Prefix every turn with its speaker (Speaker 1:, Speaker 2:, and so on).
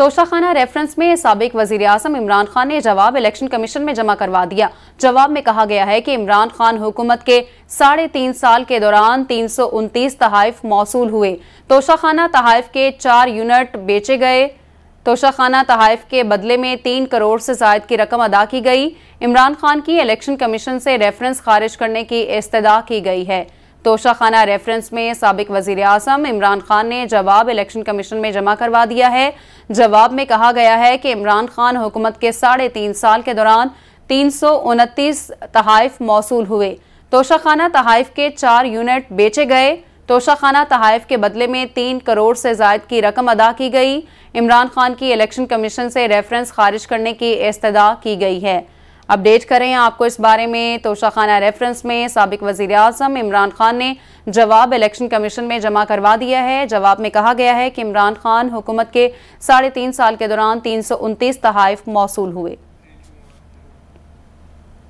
Speaker 1: Toshakhana reference में सबक वजी अजम इमरान खान ने जवाब इलेक्शन कमीशन में जमा करवा दिया जवाब में कहा गया है कि इमरान खान हुकूमत के साढ़े तीन साल के दौरान तीन सौ उनतीस तहाइफ मौसू हुए तोशाखाना तहाइफ के चार यूनिट बेचे गए तोशाखाना तहाइफ के बदले में तीन करोड़ से जायद की रकम अदा की गई इमरान खान की इलेक्शन कमीशन से रेफरेंस खारिज करने की इस्तः की गई है तोशाखाना रेफरेंस में सबक वजीर अजम इमरान खान ने जवाब इलेक्शन कमीशन में जमा करवा दिया है जवाब में कहा गया है कि इमरान खान हुकूमत के साढ़े तीन साल के दौरान तीन सौ उनतीस तहाइफ मौसू हुए तोशाखाना तहाइफ के चार यूनिट बेचे गए तोशाखाना तहाइफ के बदले में तीन करोड़ से जायद की रकम अदा की गई इमरान खान की इलेक्शन कमीशन से रेफरेंस खारिज करने की इस्तः की गई है अपडेट करें आपको इस बारे में तोशाखाना रेफरेंस में सबक वजी अजम इमरान खान ने जवाब इलेक्शन कमीशन में जमा करवा दिया है जवाब में कहा गया है कि इमरान खान हुकूमत के साढ़े तीन साल के दौरान तीन सौ उनतीस तहाइफ मौसू हुए